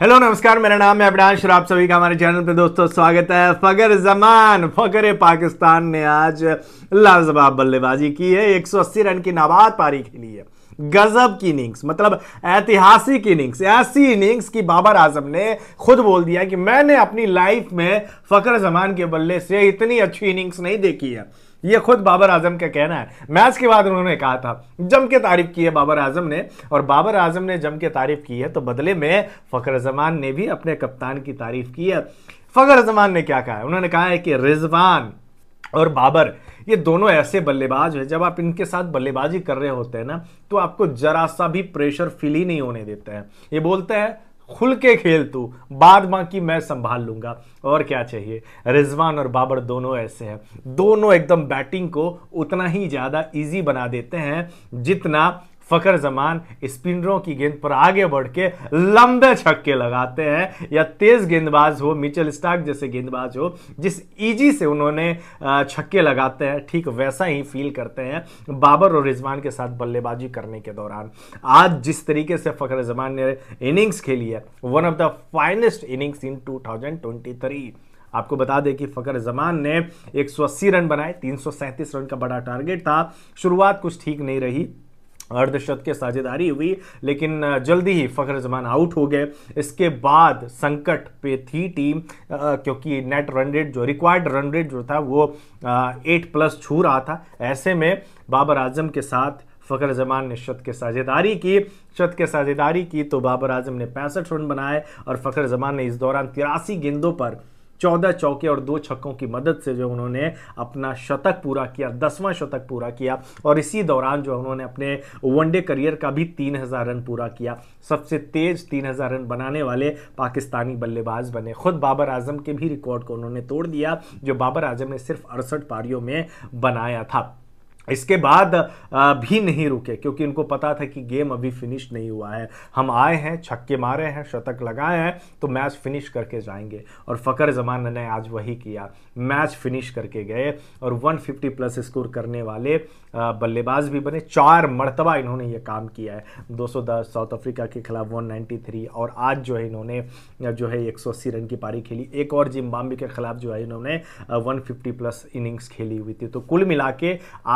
hello नमस्कार मेरा नाम है अभिनाश और आप सभी का हमारे चैनल पे दोस्तों स्वागत है फ़कर जमान फ़कर पाकिस्तान ने आज लाजवाब बल्लेबाजी की है 180 रन की नाबाद पारी खेली है गजब की इनिंग्स मतलब ऐतिहासिक इनिंग्स ऐसी इनिंग्स की बाबर आजम ने खुद बोल दिया कि मैंने अपनी लाइफ में फ़कर जमान के बल्ले से इतनी अच्छी इनिंग्स नहीं देखी है ये खुद बाबर आजम का कहना है मैच के बाद उन्होंने कहा था जम के तारीफ की है बाबर आजम ने और बाबर आजम ने जम के तारीफ की है तो बदले में फ़खर जमान ने भी अपने कप्तान की तारीफ की है फ़खर जमान ने क्या कहा है उन्होंने कहा है कि रिजवान और बाबर ये दोनों ऐसे बल्लेबाज हैं जब आप इनके साथ बल्लेबाजी कर रहे होते हैं ना तो आपको जरा सा भी प्रेशर फील ही नहीं होने देते हैं ये बोलते हैं खुल के खेल तू बाद बाकी मैं संभाल लूंगा और क्या चाहिए रिजवान और बाबर दोनों ऐसे हैं दोनों एकदम बैटिंग को उतना ही ज़्यादा इजी बना देते हैं जितना फकर जमान स्पिनरों की गेंद पर आगे बढ़ के लंबे छक्के लगाते हैं या तेज गेंदबाज हो मिचेल स्टार्क जैसे गेंदबाज हो जिस ईजी से उन्होंने छक्के लगाते हैं ठीक वैसा ही फील करते हैं बाबर और रिजवान के साथ बल्लेबाजी करने के दौरान आज जिस तरीके से फकर जमान ने इनिंग्स खेली है one of the finest innings in two आपको बता दें कि फ़कर जमान ने 180 रन बनाए तीन रन का बड़ा टारगेट था शुरुआत कुछ ठीक नहीं रही अर्धशत के साझेदारी हुई लेकिन जल्दी ही फ़खर जमान आउट हो गए इसके बाद संकट पे थी टीम आ, क्योंकि नेट रन रेट जो रिक्वायर्ड रन रेट जो था वो एट प्लस छू रहा था ऐसे में बाबर आजम के साथ फ़खर जमान ने शत के साझेदारी की शत के साझेदारी की तो बाबर आजम ने पैंसठ रन बनाए और फ़खर जमान ने इस दौरान तिरासी गेंदों पर चौदह चौके और दो छक्कों की मदद से जो उन्होंने अपना शतक पूरा किया दसवां शतक पूरा किया और इसी दौरान जो उन्होंने अपने वनडे करियर का भी तीन हज़ार रन पूरा किया सबसे तेज़ तीन हज़ार रन बनाने वाले पाकिस्तानी बल्लेबाज बने खुद बाबर आजम के भी रिकॉर्ड को उन्होंने तोड़ दिया जो बाबर आजम ने सिर्फ अड़सठ पारियों में बनाया था इसके बाद भी नहीं रुके क्योंकि उनको पता था कि गेम अभी फिनिश नहीं हुआ है हम आए हैं छक्के मारे हैं शतक लगाए हैं तो मैच फिनिश करके जाएंगे और फ़कर जमान ने आज वही किया मैच फिनिश करके गए और 150 प्लस स्कोर करने वाले बल्लेबाज भी बने चार मरतबा इन्होंने ये काम किया है 210 साउथ अफ्रीका के खिलाफ 193 और आज जो है इन्होंने जो है एक रन की पारी खेली एक और जिम्बाब्वे के खिलाफ जो है इन्होंने 150 प्लस इनिंग्स खेली हुई थी तो कुल मिला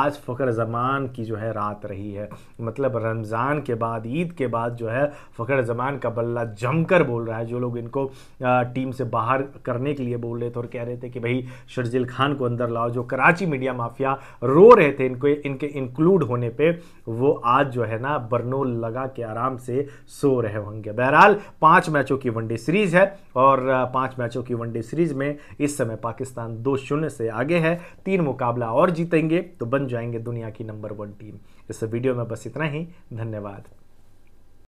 आज फ़ख्र ज़मान की जो है रात रही है मतलब रमज़ान के बाद ईद के बाद जो है फ़ख्र ज़मान का बल्ला जमकर बोल रहा है जो लोग इनको टीम से बाहर करने के लिए बोल रहे थे और कह रहे थे कि भाई शर्जिल खान को अंदर लाओ जो कराची मीडिया माफिया रो रहे थे इनको इनके इंक्लूड होने पर वो आज जो है ना बर्नोल लगा के आराम से सो रहे होंगे बहरहाल पाँच मैचों की वनडे सीरीज़ है और पाँच मैचों की वनडे सीरीज़ में इस समय पाकिस्तान दो शून्य से आगे है तीन मुकाबला और जीतेंगे तो बन जाएंगे बनाएंगे दुनिया की नंबर वन टीम इस वीडियो में बस इतना ही धन्यवाद